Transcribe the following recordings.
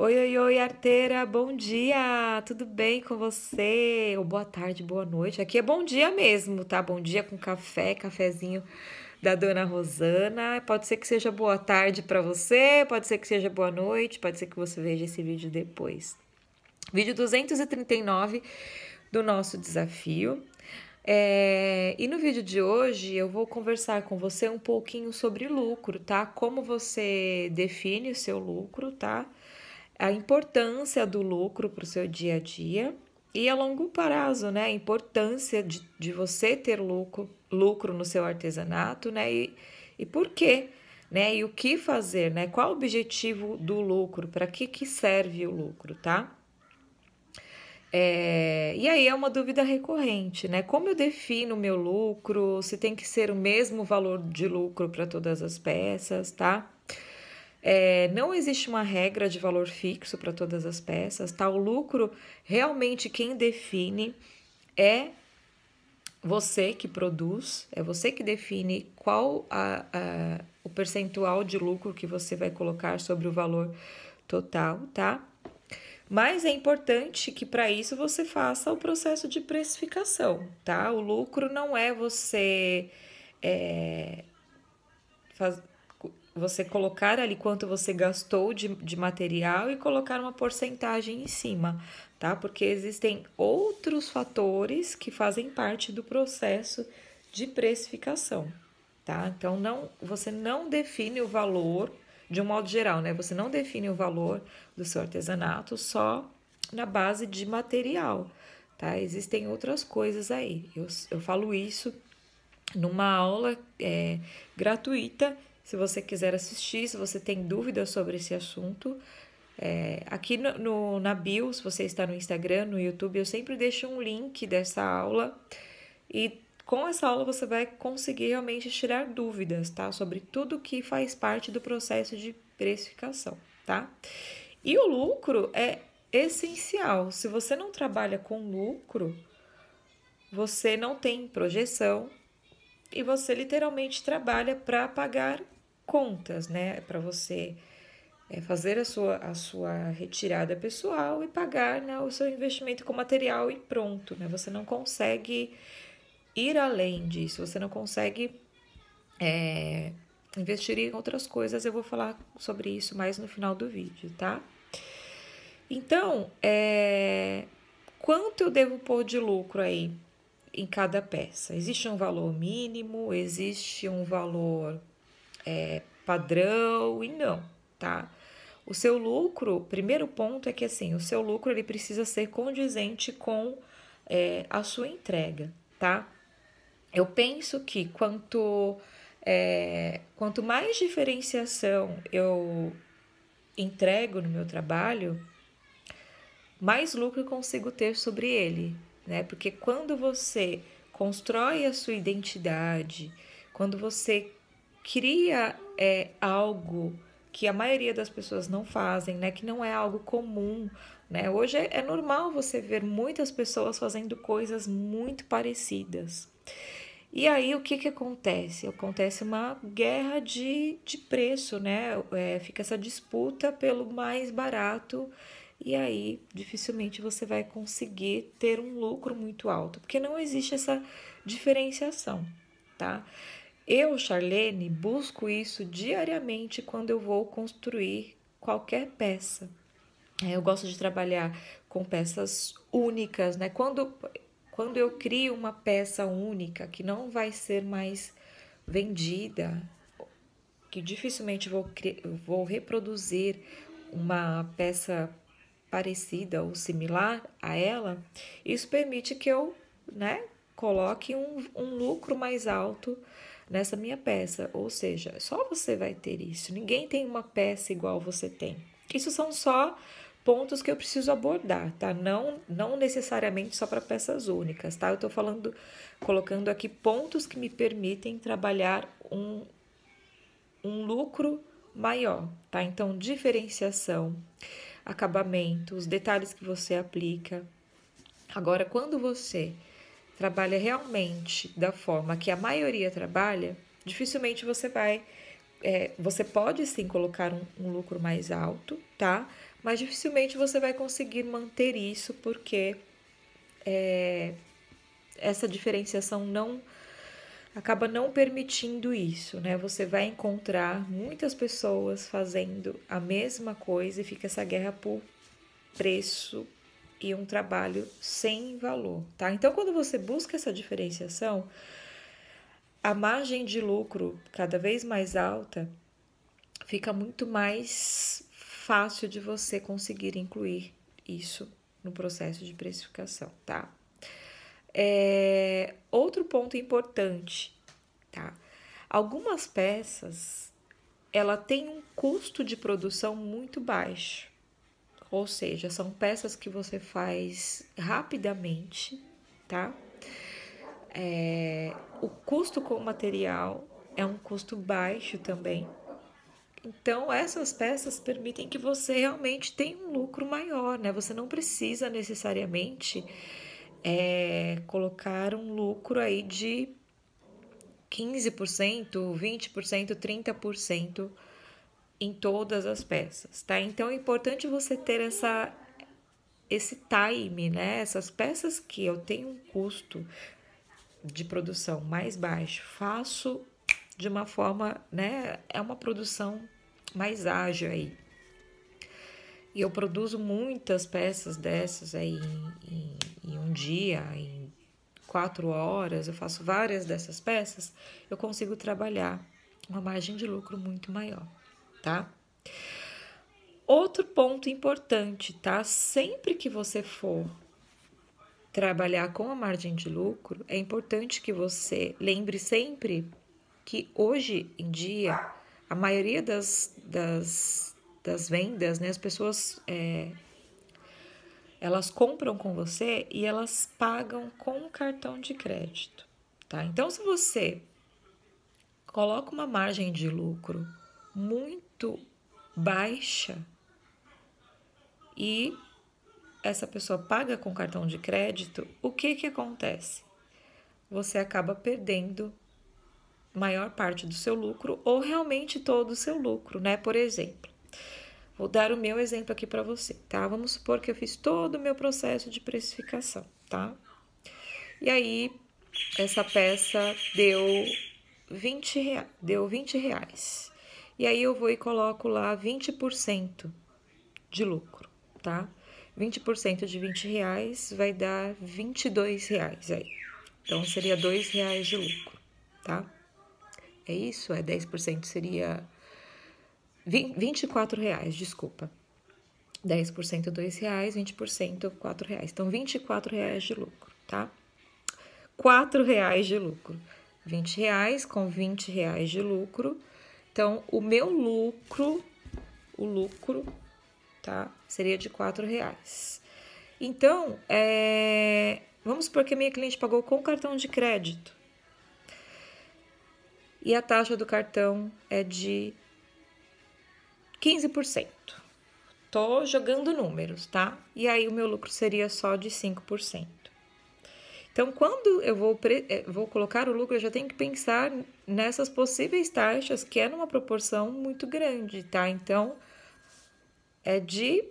Oi, oi, oi, arteira, bom dia, tudo bem com você? Ou boa tarde, boa noite. Aqui é bom dia mesmo, tá? Bom dia com café, cafezinho da dona Rosana. Pode ser que seja boa tarde para você, pode ser que seja boa noite, pode ser que você veja esse vídeo depois. Vídeo 239 do nosso desafio. É, e no vídeo de hoje eu vou conversar com você um pouquinho sobre lucro, tá? Como você define o seu lucro, tá? a importância do lucro para o seu dia a dia e a longo prazo, né? A importância de, de você ter lucro, lucro no seu artesanato, né? E, e por quê, né? E o que fazer, né? Qual o objetivo do lucro? Para que, que serve o lucro, tá? É, e aí é uma dúvida recorrente, né? Como eu defino o meu lucro? Se tem que ser o mesmo valor de lucro para todas as peças, tá? É, não existe uma regra de valor fixo para todas as peças, tá? O lucro realmente quem define é você que produz, é você que define qual a, a, o percentual de lucro que você vai colocar sobre o valor total, tá? Mas é importante que para isso você faça o processo de precificação, tá? O lucro não é você é, faz, você colocar ali quanto você gastou de, de material e colocar uma porcentagem em cima, tá? Porque existem outros fatores que fazem parte do processo de precificação, tá? Então não, você não define o valor de um modo geral, né? Você não define o valor do seu artesanato só na base de material, tá? Existem outras coisas aí. Eu, eu falo isso numa aula é, gratuita se você quiser assistir, se você tem dúvidas sobre esse assunto, é, aqui no, no, na bio, se você está no Instagram, no YouTube, eu sempre deixo um link dessa aula e com essa aula você vai conseguir realmente tirar dúvidas, tá? Sobre tudo que faz parte do processo de precificação, tá? E o lucro é essencial. Se você não trabalha com lucro, você não tem projeção e você literalmente trabalha para pagar contas, né? Para você é, fazer a sua, a sua retirada pessoal e pagar né, o seu investimento com material e pronto, né? Você não consegue ir além disso, você não consegue é, investir em outras coisas. Eu vou falar sobre isso mais no final do vídeo, tá? Então, é, quanto eu devo pôr de lucro aí em cada peça? Existe um valor mínimo? Existe um valor é, padrão e não, tá? O seu lucro, primeiro ponto é que assim, o seu lucro ele precisa ser condizente com é, a sua entrega, tá? Eu penso que quanto é, quanto mais diferenciação eu entrego no meu trabalho, mais lucro eu consigo ter sobre ele, né? Porque quando você constrói a sua identidade, quando você cria é, algo que a maioria das pessoas não fazem, né? Que não é algo comum, né? Hoje é, é, normal você ver muitas pessoas fazendo coisas muito parecidas. E aí o que, que acontece? Acontece uma guerra de, de preço, né? É, fica essa disputa pelo mais barato e aí dificilmente você vai conseguir ter um lucro muito alto, porque não existe essa diferenciação, tá? Eu, Charlene, busco isso diariamente quando eu vou construir qualquer peça. É, eu gosto de trabalhar com peças únicas, né? Quando, quando eu crio uma peça única que não vai ser mais vendida, que dificilmente vou, vou reproduzir uma peça parecida ou similar a ela, isso permite que eu né, coloque um, um lucro mais alto nessa minha peça. Ou seja, só você vai ter isso. Ninguém tem uma peça igual você tem. Isso são só pontos que eu preciso abordar, tá? Não, não necessariamente só para peças únicas, tá? Eu estou falando, colocando aqui pontos que me permitem trabalhar um, um lucro maior, tá? Então, diferenciação, acabamento, os detalhes que você aplica. Agora, quando você trabalha realmente da forma que a maioria trabalha, dificilmente você vai. É, você pode sim colocar um, um lucro mais alto, tá? Mas dificilmente você vai conseguir manter isso porque é, essa diferenciação não acaba não permitindo isso, né? Você vai encontrar muitas pessoas fazendo a mesma coisa e fica essa guerra por preço, e um trabalho sem valor, tá? Então, quando você busca essa diferenciação, a margem de lucro cada vez mais alta fica muito mais fácil de você conseguir incluir isso no processo de precificação, tá? É, outro ponto importante, tá? Algumas peças ela tem um custo de produção muito baixo. Ou seja, são peças que você faz rapidamente, tá? É, o custo com o material é um custo baixo também. Então, essas peças permitem que você realmente tenha um lucro maior, né? Você não precisa necessariamente é, colocar um lucro aí de 15%, 20%, 30% em todas as peças, tá? Então é importante você ter essa esse time, né? Essas peças que eu tenho um custo de produção mais baixo, faço de uma forma, né? É uma produção mais ágil aí. E eu produzo muitas peças dessas aí em, em, em um dia, em quatro horas, eu faço várias dessas peças, eu consigo trabalhar uma margem de lucro muito maior tá? Outro ponto importante, tá? Sempre que você for trabalhar com a margem de lucro, é importante que você lembre sempre que hoje em dia a maioria das, das, das vendas, né, as pessoas é, elas compram com você e elas pagam com cartão de crédito, tá? Então, se você coloca uma margem de lucro muito baixa e essa pessoa paga com cartão de crédito, o que que acontece? Você acaba perdendo maior parte do seu lucro ou realmente todo o seu lucro, né? Por exemplo, vou dar o meu exemplo aqui para você, tá? Vamos supor que eu fiz todo o meu processo de precificação, tá? E aí essa peça deu 20 reais, deu 20 reais. E aí eu vou e coloco lá 20% de lucro, tá? 20% de 20 reais vai dar 22 reais aí. Então, seria 2 reais de lucro, tá? É isso? É 10% seria... 20, 24 reais, desculpa. 10% 2 reais, 20% 4 reais. Então, 24 reais de lucro, tá? 4 reais de lucro. 20 reais com 20 reais de lucro então, o meu lucro, o lucro, tá? Seria de quatro reais. Então, é... vamos supor que a minha cliente pagou com cartão de crédito. E a taxa do cartão é de 15%. Tô jogando números, tá? E aí o meu lucro seria só de 5%. Então, quando eu vou, é, vou colocar o lucro, eu já tenho que pensar nessas possíveis taxas, que é numa proporção muito grande, tá? Então, é de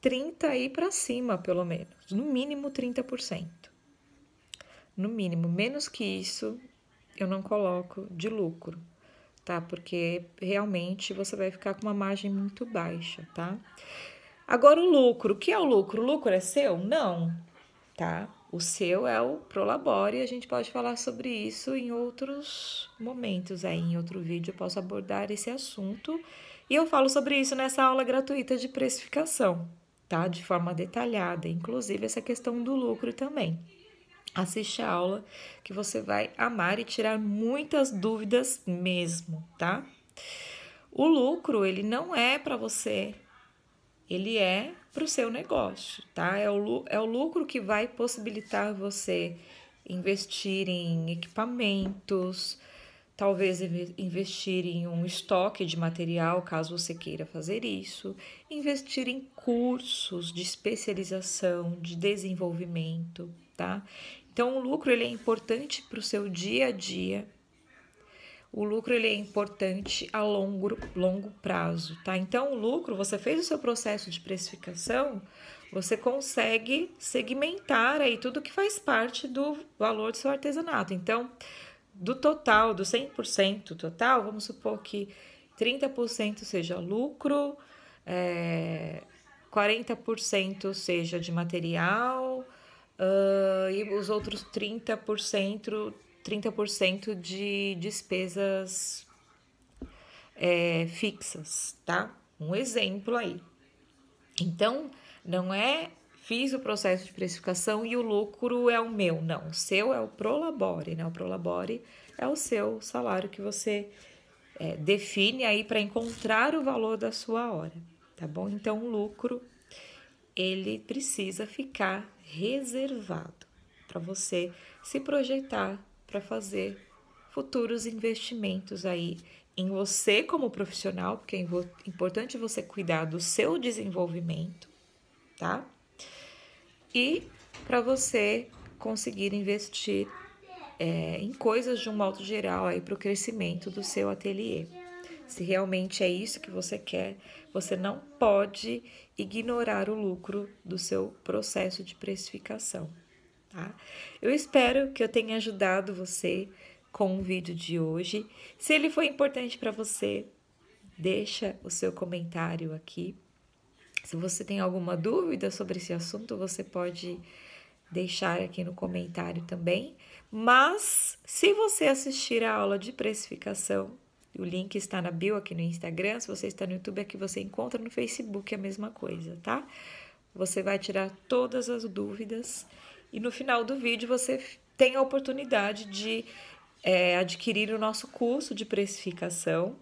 30 aí para cima, pelo menos, no mínimo 30%. No mínimo, menos que isso, eu não coloco de lucro, tá? Porque realmente você vai ficar com uma margem muito baixa, tá? Agora o lucro, o que é o lucro? O lucro é seu? Não, tá? O seu é o Prolabore e a gente pode falar sobre isso em outros momentos. Aí, é, em outro vídeo, eu posso abordar esse assunto. E eu falo sobre isso nessa aula gratuita de precificação, tá? De forma detalhada, inclusive essa questão do lucro também. Assiste a aula que você vai amar e tirar muitas dúvidas mesmo, tá? O lucro, ele não é para você ele é para o seu negócio, tá? É o, é o lucro que vai possibilitar você investir em equipamentos, talvez investir em um estoque de material, caso você queira fazer isso, investir em cursos de especialização, de desenvolvimento, tá? Então, o lucro ele é importante para o seu dia a dia, o lucro ele é importante a longo, longo prazo, tá? Então, o lucro, você fez o seu processo de precificação, você consegue segmentar aí tudo que faz parte do valor do seu artesanato. Então, do total, do 100% total, vamos supor que 30% seja lucro, é, eh, 40% seja de material uh, e os outros 30% 30% de despesas é, fixas, tá? Um exemplo aí. Então, não é fiz o processo de precificação e o lucro é o meu, não. O seu é o prolabore, né? O prolabore é o seu salário que você é, define aí para encontrar o valor da sua hora, tá bom? Então, o lucro ele precisa ficar reservado para você se projetar para fazer futuros investimentos aí em você como profissional, porque é importante você cuidar do seu desenvolvimento, tá? E para você conseguir investir é, em coisas de um modo geral aí para o crescimento do seu ateliê. Se realmente é isso que você quer, você não pode ignorar o lucro do seu processo de precificação tá? Eu espero que eu tenha ajudado você com o vídeo de hoje. Se ele foi importante para você, deixa o seu comentário aqui. Se você tem alguma dúvida sobre esse assunto, você pode deixar aqui no comentário também. Mas se você assistir a aula de precificação, o link está na bio aqui no Instagram. Se você está no YouTube, aqui você encontra no Facebook é a mesma coisa, tá? Você vai tirar todas as dúvidas e no final do vídeo você tem a oportunidade de é, adquirir o nosso curso de precificação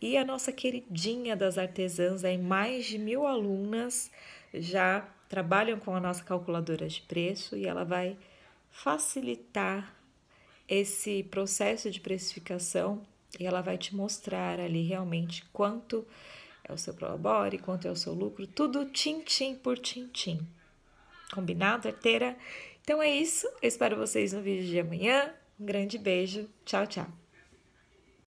e a nossa queridinha das artesãs, aí mais de mil alunas já trabalham com a nossa calculadora de preço e ela vai facilitar esse processo de precificação e ela vai te mostrar ali realmente quanto é o seu prolabore, quanto é o seu lucro, tudo tim-tim por tim-tim. Combinado, arteira? Então é isso. Eu espero vocês no vídeo de amanhã. Um grande beijo. Tchau, tchau.